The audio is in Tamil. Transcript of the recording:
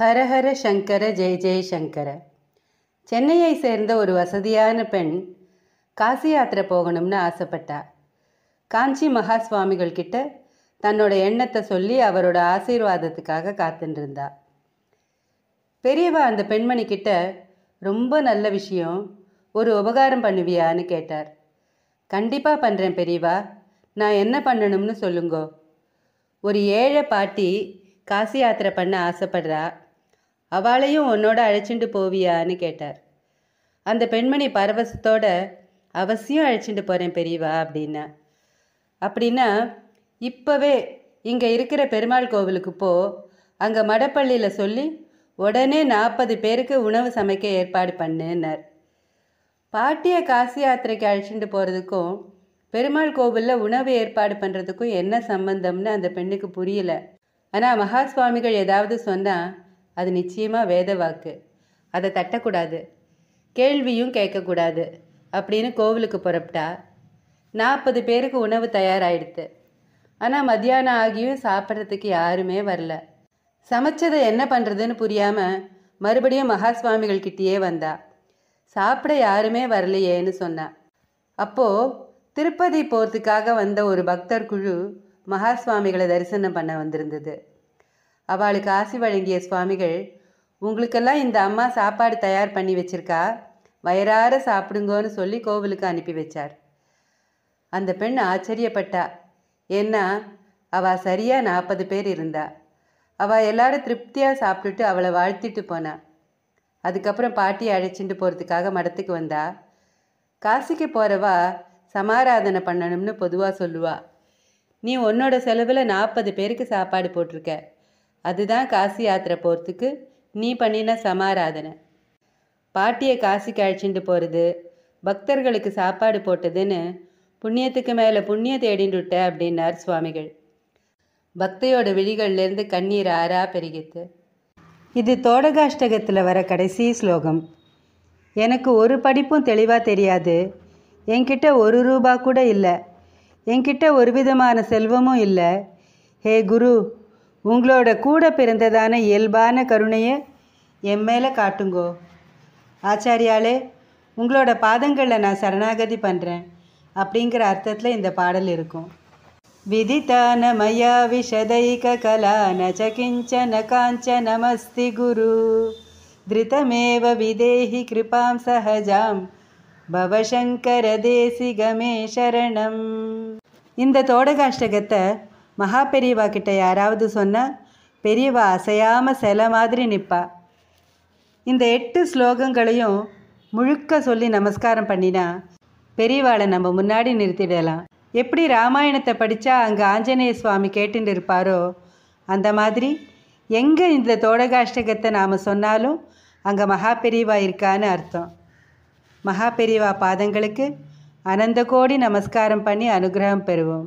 ஹரஹர சங்கர ஜெய் ஜெய் சங்கர சென்னையை சேர்ந்த ஒரு வசதியான பெண் காசி யாத்திரை போகணும்னு ஆசைப்பட்டா காஞ்சி மகா சுவாமிகள் கிட்ட தன்னோட எண்ணத்தை சொல்லி அவரோட ஆசீர்வாதத்துக்காக காத்துருந்தா பெரியவா அந்த பெண்மணி கிட்ட ரொம்ப நல்ல விஷயம் ஒரு உபகாரம் பண்ணுவியான்னு கேட்டார் கண்டிப்பாக பண்ணுறேன் பெரியவா நான் என்ன பண்ணணும்னு சொல்லுங்கோ ஒரு ஏழை பாட்டி காசி யாத்திரை பண்ண ஆசைப்படுறா அவளையும் உன்னோட அழைச்சிட்டு போவியான்னு கேட்டார் அந்த பெண்மணி பரவசத்தோட அவசியம் அழைச்சிட்டு போகிறேன் பெரியவா அப்படின்னா அப்படின்னா இப்போவே இங்கே இருக்கிற பெருமாள் கோவிலுக்கு போ அங்கே மடப்பள்ளியில் சொல்லி உடனே நாற்பது பேருக்கு உணவு சமைக்க ஏற்பாடு பண்ணுன்னார் பாட்டியை காசி யாத்திரைக்கு அழைச்சிட்டு போகிறதுக்கும் பெருமாள் கோவிலில் உணவு ஏற்பாடு பண்ணுறதுக்கும் என்ன சம்பந்தம்னு அந்த பெண்ணுக்கு புரியல ஆனால் மகாஸ்வாமிகள் ஏதாவது சொன்னால் அது நிச்சயமாக வேத வாக்கு அதை தட்டக்கூடாது கேள்வியும் கேட்கக்கூடாது அப்படின்னு கோவிலுக்கு புறப்பட்டா நாற்பது பேருக்கு உணவு தயாராகிடுது ஆனால் மத்தியானம் ஆகியும் சாப்பிட்றதுக்கு யாருமே வரல சமைச்சதை என்ன பண்ணுறதுன்னு புரியாமல் மறுபடியும் மகா கிட்டேயே வந்தா சாப்பிட யாருமே வரலையேன்னு சொன்னான் அப்போது திருப்பதி போகிறதுக்காக வந்த ஒரு பக்தர் குழு மகா சுவாமிகளை தரிசனம் பண்ண வந்திருந்தது அவளுக்கு ஆசி வழங்கிய சுவாமிகள் உங்களுக்கெல்லாம் இந்த அம்மா சாப்பாடு தயார் பண்ணி வச்சிருக்கா வயிறார சாப்பிடுங்கன்னு சொல்லி கோவிலுக்கு அனுப்பி வச்சார் அந்த பெண் ஆச்சரியப்பட்டா ஏன்னா அவள் சரியாக நாற்பது பேர் இருந்தா அவள் எல்லாரும் திருப்தியாக சாப்பிட்டுட்டு அவளை வாழ்த்திட்டு போனா அதுக்கப்புறம் பாட்டியை அழைச்சிட்டு போகிறதுக்காக மடத்துக்கு வந்தா காசிக்கு போகிறவா சமாராதனை பண்ணணும்னு பொதுவாக சொல்லுவா நீ உன்னோட செலவில் நாற்பது பேருக்கு சாப்பாடு போட்டிருக்க அதுதான் காசி யாத்திரை போகிறதுக்கு நீ பண்ணின சமாராதனை பாட்டியை காசிக்கு அழைச்சிட்டு போகிறது பக்தர்களுக்கு சாப்பாடு போட்டதுன்னு புண்ணியத்துக்கு மேலே புண்ணிய விட்ட அப்படின்னார் சுவாமிகள் பக்தையோட விழிகள்லேருந்து கண்ணீர் ஆறா பெருகித்து இது தோடகாஷ்டகத்தில் வர கடைசி ஸ்லோகம் எனக்கு ஒரு படிப்பும் தெளிவாக தெரியாது என்கிட்ட ஒரு ரூபா கூட இல்லை என்கிட்ட ஒரு விதமான செல்வமும் இல்லை ஹே குரு உங்களோட கூட பிறந்ததான இயல்பான கருணையை என் மேலே காட்டுங்கோ ஆச்சாரியாலே உங்களோட பாதங்களில் நான் சரணாகதி பண்ணுறேன் அப்படிங்கிற அர்த்தத்தில் இந்த பாடல் இருக்கும் விதித்தான மயா விஷதைக கலா நச்ச கிஞ்சன நமஸ்தி குரு திருதமேவ விதேஹி கிருபாம் சஹஜாம் सहजां भवशङ्करदेसिगमे சரணம் இந்த தோடகாஷ்டகத்தை மகா பெரியவா கிட்ட யாராவது சொன்னால் பெரியவா அசையாமல் சில மாதிரி நிற்பா இந்த எட்டு ஸ்லோகங்களையும் முழுக்க சொல்லி நமஸ்காரம் பண்ணினா பெரியவாளை நம்ம முன்னாடி நிறுத்திடலாம் எப்படி ராமாயணத்தை படித்தா அங்கே ஆஞ்சநேய சுவாமி கேட்டுட்டு இருப்பாரோ அந்த மாதிரி எங்கே இந்த தோடகாஷ்டகத்தை நாம் சொன்னாலும் அங்கே மகா பெரியவா இருக்கான்னு அர்த்தம் மகா பெரியவா பாதங்களுக்கு அனந்த கோடி நமஸ்காரம் பண்ணி அனுகிரகம் பெறுவோம்